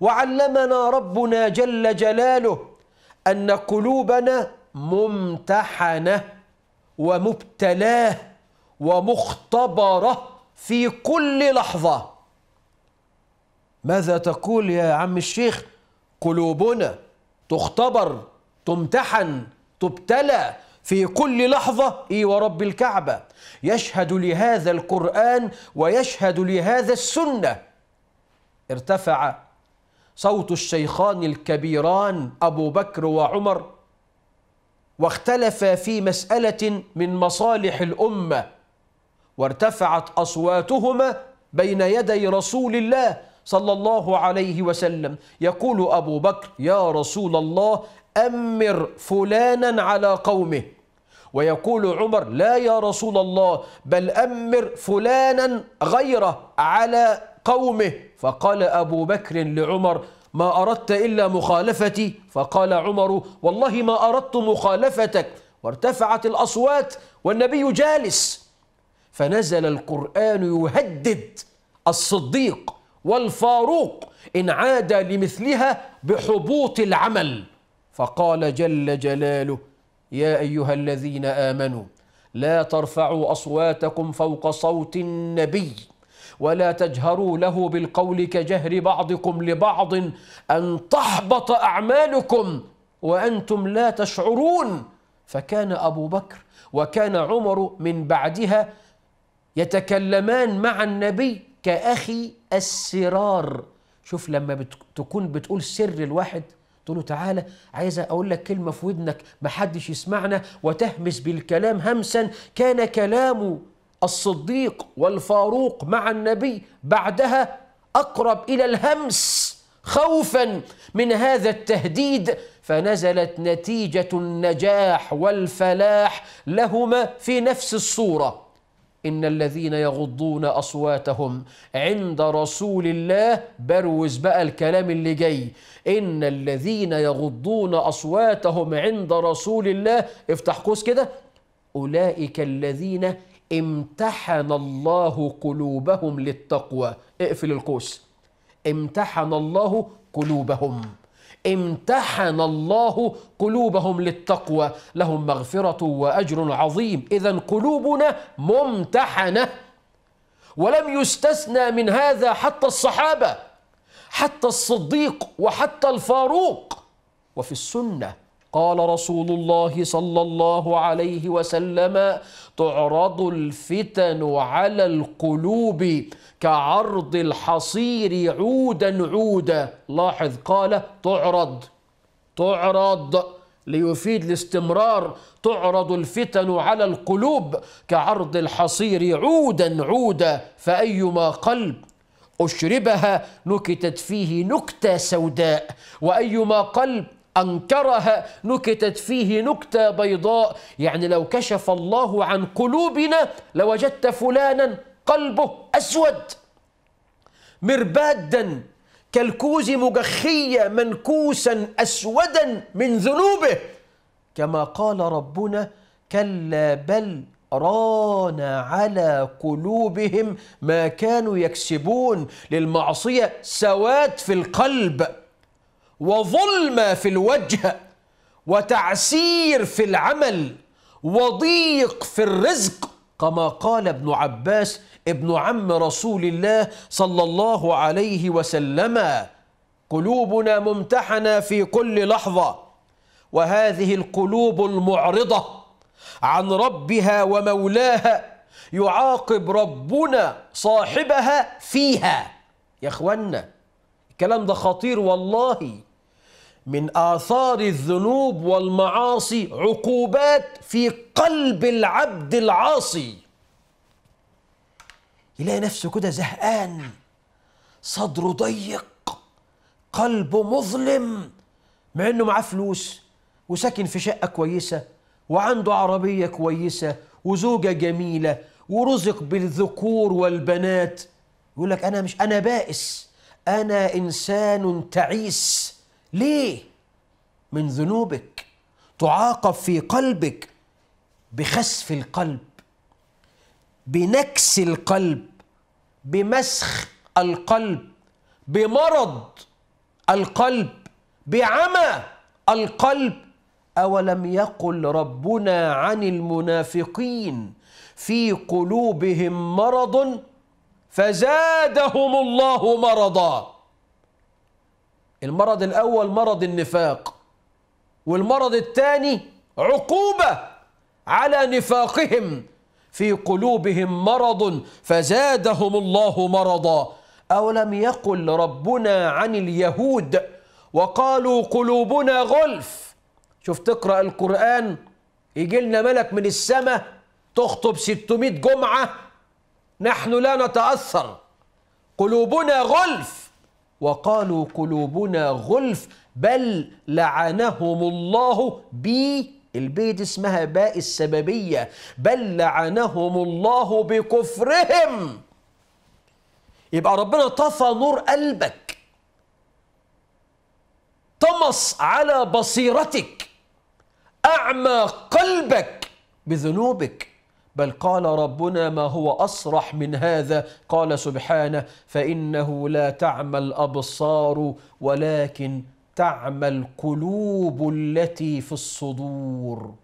وعلمنا ربنا جل جلاله أن قلوبنا ممتحنة ومبتلاه ومختبرة في كل لحظة ماذا تقول يا عم الشيخ قلوبنا تختبر تمتحن تبتلى في كل لحظة إي ورب الكعبة يشهد لهذا القرآن ويشهد لهذا السنة ارتفع صوت الشيخان الكبيران أبو بكر وعمر واختلفا في مسألة من مصالح الأمة وارتفعت أصواتهما بين يدي رسول الله صلى الله عليه وسلم يقول أبو بكر يا رسول الله أمر فلانا على قومه ويقول عمر لا يا رسول الله بل أمر فلانا غيره على قومه فقال أبو بكر لعمر ما أردت إلا مخالفتي فقال عمر والله ما أردت مخالفتك وارتفعت الأصوات والنبي جالس فنزل القرآن يهدد الصديق والفاروق إن عاد لمثلها بحبوط العمل فقال جل جلاله يا أيها الذين آمنوا لا ترفعوا أصواتكم فوق صوت النبي ولا تجهروا له بالقول كجهر بعضكم لبعض أن تحبط أعمالكم وأنتم لا تشعرون فكان أبو بكر وكان عمر من بعدها يتكلمان مع النبي كأخي السرار شوف لما تكون بتقول سر الواحد تقول له تعالى عايز اقول لك كلمه في ودنك محدش يسمعنا وتهمس بالكلام همسا كان كلامه الصديق والفاروق مع النبي بعدها أقرب إلى الهمس خوفا من هذا التهديد فنزلت نتيجة النجاح والفلاح لهما في نفس الصورة إن الذين يغضون أصواتهم عند رسول الله بروز بقى الكلام اللي جاي إن الذين يغضون أصواتهم عند رسول الله افتح قوس كده أولئك الذين امتحن الله قلوبهم للتقوى اقفل القوس امتحن الله قلوبهم امتحن الله قلوبهم للتقوى لهم مغفرة وأجر عظيم إذا قلوبنا ممتحنة ولم يستثنى من هذا حتى الصحابة حتى الصديق وحتى الفاروق وفي السنه قال رسول الله صلى الله عليه وسلم تعرض الفتن على القلوب كعرض الحصير عودا عودا لاحظ قال تعرض تعرض ليفيد الاستمرار تعرض الفتن على القلوب كعرض الحصير عودا عودا فأيما قلب أشربها نكتت فيه نكتة سوداء وأيما قلب أنكرها نكتت فيه نكتة بيضاء يعني لو كشف الله عن قلوبنا لوجدت فلانا قلبه أسود مربادا كالكوز مجخية منكوسا أسودا من ذنوبه كما قال ربنا كلا بل ران على قلوبهم ما كانوا يكسبون للمعصية سواد في القلب وظلمة في الوجه وتعسير في العمل وضيق في الرزق كما قال ابن عباس ابن عم رسول الله صلى الله عليه وسلم قلوبنا ممتحنه في كل لحظه وهذه القلوب المعرضه عن ربها ومولاها يعاقب ربنا صاحبها فيها يا اخوانا الكلام ده خطير والله من آثار الذنوب والمعاصي عقوبات في قلب العبد العاصي يلاقي نفسه كده زهقان صدره ضيق قلبه مظلم مع انه معاه فلوس وساكن في شقه كويسه وعنده عربيه كويسه وزوجه جميله ورزق بالذكور والبنات يقول لك انا مش انا بائس انا انسان تعيس ليه من ذنوبك تعاقب في قلبك بخسف القلب بنكس القلب بمسخ القلب بمرض القلب بعمى القلب اولم يقل ربنا عن المنافقين في قلوبهم مرض فزادهم الله مرضا المرض الأول مرض النفاق والمرض الثاني عقوبة على نفاقهم في قلوبهم مرض فزادهم الله مرضا أولم يقل ربنا عن اليهود وقالوا قلوبنا غلف شوف تقرأ القرآن يجي لنا ملك من السماء تخطب 600 جمعة نحن لا نتأثر قلوبنا غلف وقالوا قلوبنا غلف بل لعنهم الله ب البيت اسمها باء السببية بل لعنهم الله بكفرهم يبقى ربنا طفى نور قلبك طمس على بصيرتك أعمى قلبك بذنوبك بل قال ربنا ما هو أصرح من هذا قال سبحانه فإنه لا تعمى الأبصار ولكن تعمى القلوب التي في الصدور